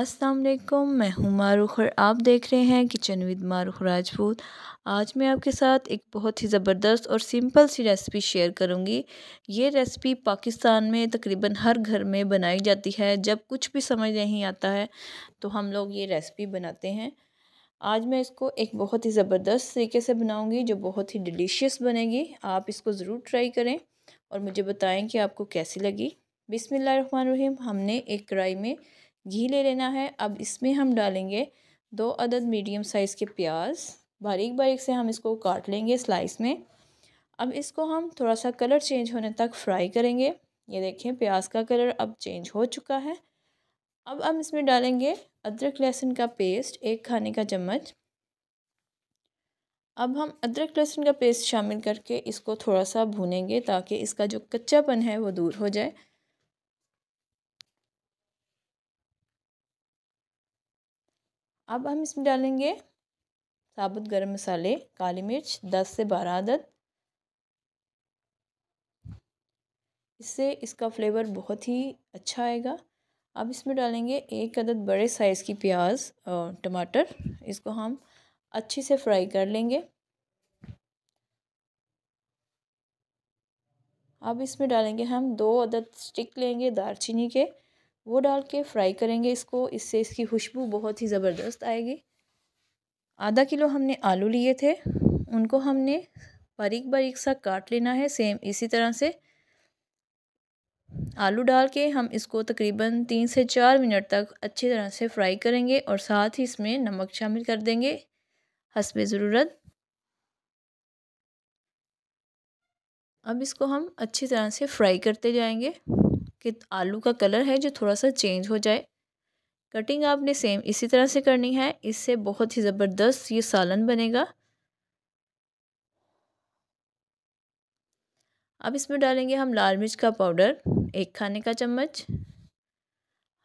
अस्सलाम वालेकुम मैं हूं मारूख और आप देख रहे हैं किचन विद मारूख राजपूत आज मैं आपके साथ एक बहुत ही ज़बरदस्त और सिंपल सी रेसिपी शेयर करूंगी ये रेसिपी पाकिस्तान में तकरीबन हर घर में बनाई जाती है जब कुछ भी समझ नहीं आता है तो हम लोग ये रेसिपी बनाते हैं आज मैं इसको एक बहुत ही ज़बरदस्त तरीके से बनाऊँगी जो बहुत ही डिलीशियस बनेगी आप इसको ज़रूर ट्राई करें और मुझे बताएँ कि आपको कैसी लगी रही हमने एक कढ़ाई में घी ले लेना है अब इसमें हम डालेंगे दो अदद मीडियम साइज़ के प्याज बारीक बारीक से हम इसको काट लेंगे स्लाइस में अब इसको हम थोड़ा सा कलर चेंज होने तक फ्राई करेंगे ये देखें प्याज का कलर अब चेंज हो चुका है अब हम इसमें डालेंगे अदरक लहसुन का पेस्ट एक खाने का चम्मच अब हम अदरक लहसुन का पेस्ट शामिल करके इसको थोड़ा सा भूनेंगे ताकि इसका जो कच्चापन है वो दूर हो जाए अब हम इसमें डालेंगे साबुत गरम मसाले काली मिर्च दस से बारह आदद इससे इसका फ्लेवर बहुत ही अच्छा आएगा अब इसमें डालेंगे एक अदद बड़े साइज़ की प्याज और टमाटर इसको हम अच्छे से फ्राई कर लेंगे अब इसमें डालेंगे हम दो अदद स्टिक लेंगे दालचीनी के वो डाल के फ्राई करेंगे इसको इससे इसकी खुशबू बहुत ही ज़बरदस्त आएगी आधा किलो हमने आलू लिए थे उनको हमने बारीक बारीक सा काट लेना है सेम इसी तरह से आलू डाल के हम इसको तकरीबन तीन से चार मिनट तक अच्छी तरह से फ्राई करेंगे और साथ ही इसमें नमक शामिल कर देंगे हसब ज़रूरत अब इसको हम अच्छी तरह से फ्राई करते जाएंगे कि आलू का कलर है जो थोड़ा सा चेंज हो जाए कटिंग आपने सेम इसी तरह से करनी है इससे बहुत ही ज़बरदस्त ये सालन बनेगा अब इसमें डालेंगे हम लाल मिर्च का पाउडर एक खाने का चम्मच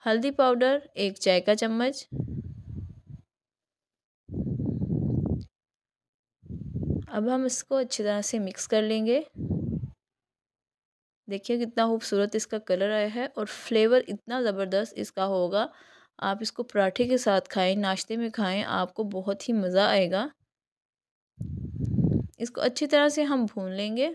हल्दी पाउडर एक चाय का चम्मच अब हम इसको अच्छी तरह से मिक्स कर लेंगे देखिए कितना खूबसूरत इसका कलर आया है और फ्लेवर इतना ज़बरदस्त इसका होगा आप इसको पराठे के साथ खाएं नाश्ते में खाएं आपको बहुत ही मज़ा आएगा इसको अच्छी तरह से हम भून लेंगे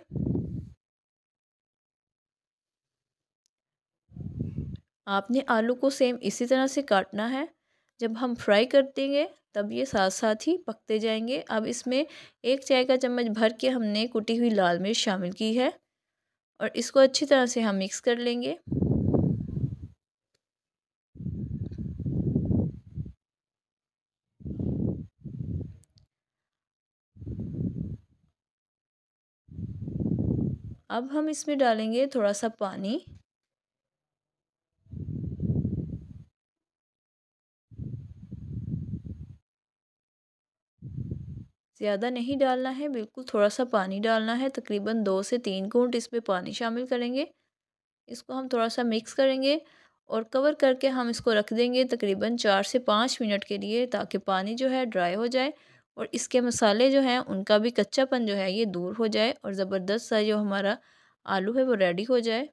आपने आलू को सेम इसी तरह से काटना है जब हम फ्राई कर देंगे तब ये साथ साथ ही पकते जाएंगे अब इसमें एक चाय का चम्मच भर के हमने कुटी हुई लाल मिर्च शामिल की है और इसको अच्छी तरह से हम मिक्स कर लेंगे अब हम इसमें डालेंगे थोड़ा सा पानी ज़्यादा नहीं डालना है बिल्कुल थोड़ा सा पानी डालना है तकरीबन दो से तीन घूंट इसमें पानी शामिल करेंगे इसको हम थोड़ा सा मिक्स करेंगे और कवर करके हम इसको रख देंगे तकरीबन चार से पाँच मिनट के लिए ताकि पानी जो है ड्राई हो जाए और इसके मसाले जो हैं उनका भी कच्चापन जो है ये दूर हो जाए और ज़बरदस्त सा जो हमारा आलू है वो रेडी हो जाए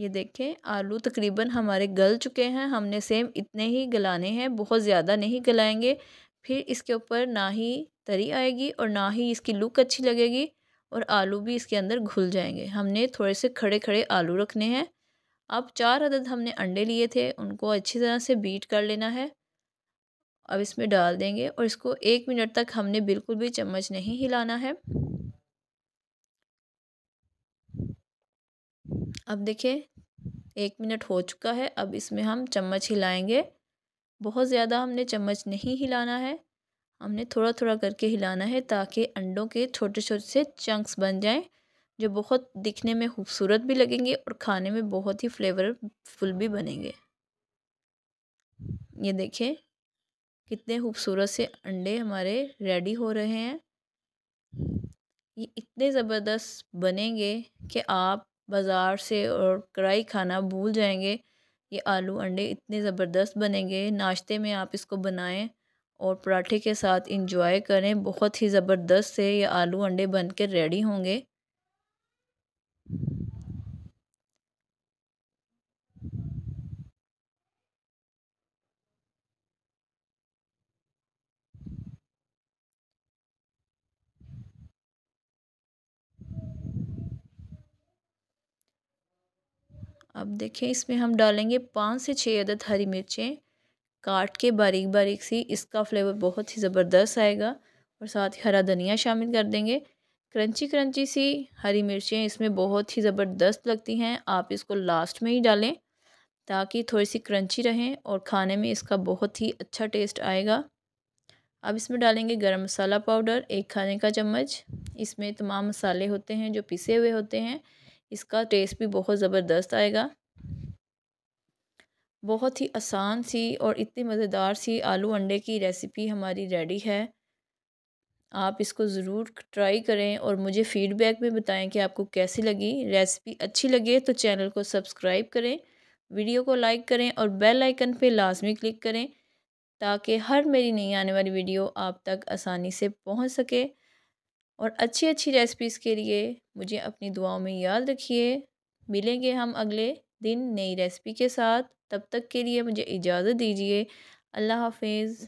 ये देखें आलू तकरीबन हमारे गल चुके हैं हमने सेम इतने ही गलाने हैं बहुत ज़्यादा नहीं गलाएंगे फिर इसके ऊपर ना ही तरी आएगी और ना ही इसकी लुक अच्छी लगेगी और आलू भी इसके अंदर घुल जाएंगे हमने थोड़े से खड़े खड़े आलू रखने हैं अब चार अदद हमने अंडे लिए थे उनको अच्छी तरह से बीट कर लेना है अब इसमें डाल देंगे और इसको एक मिनट तक हमने बिल्कुल भी चम्मच नहीं हिलाना है अब देखिए एक मिनट हो चुका है अब इसमें हम चम्मच हिलाएंगे बहुत ज़्यादा हमने चम्मच नहीं हिलाना है हमने थोड़ा थोड़ा करके हिलाना है ताकि अंडों के छोटे छोटे से चंक्स बन जाएं जो बहुत दिखने में खूबसूरत भी लगेंगे और खाने में बहुत ही फ्लेवरफुल भी बनेंगे ये देखें कितने खूबसूरत से अंडे हमारे रेडी हो रहे हैं ये इतने ज़बरदस्त बनेंगे कि आप बाज़ार से और कढ़ाई खाना भूल जाएंगे ये आलू अंडे इतने ज़बरदस्त बनेंगे नाश्ते में आप इसको बनाएं और पराठे के साथ इंजॉय करें बहुत ही ज़बरदस्त से ये आलू अंडे बन रेडी होंगे अब देखें इसमें हम डालेंगे पाँच से छः अदद हरी मिर्चें काट के बारीक बारीक सी इसका फ्लेवर बहुत ही ज़बरदस्त आएगा और साथ ही हरा धनिया शामिल कर देंगे क्रंची क्रंची सी हरी मिर्चें इसमें बहुत ही ज़बरदस्त लगती हैं आप इसको लास्ट में ही डालें ताकि थोड़ी सी क्रंची रहें और खाने में इसका बहुत ही अच्छा टेस्ट आएगा अब इसमें डालेंगे गरम मसाला पाउडर एक खाने का चम्मच इसमें तमाम मसाले होते हैं जो पिसे हुए होते हैं इसका टेस्ट भी बहुत ज़बरदस्त आएगा बहुत ही आसान सी और इतनी मज़ेदार सी आलू अंडे की रेसिपी हमारी रेडी है आप इसको ज़रूर ट्राई करें और मुझे फ़ीडबैक में बताएं कि आपको कैसी लगी रेसिपी अच्छी लगे तो चैनल को सब्सक्राइब करें वीडियो को लाइक करें और बेल आइकन पे लाजमी क्लिक करें ताकि हर मेरी नई आने वाली वीडियो आप तक आसानी से पहुंच सके और अच्छी अच्छी रेसिपीज़ के लिए मुझे अपनी दुआओं में याद रखिए मिलेंगे हम अगले दिन नई रेसिपी के साथ तब तक के लिए मुझे इजाज़त दीजिए अल्लाह हाफिज़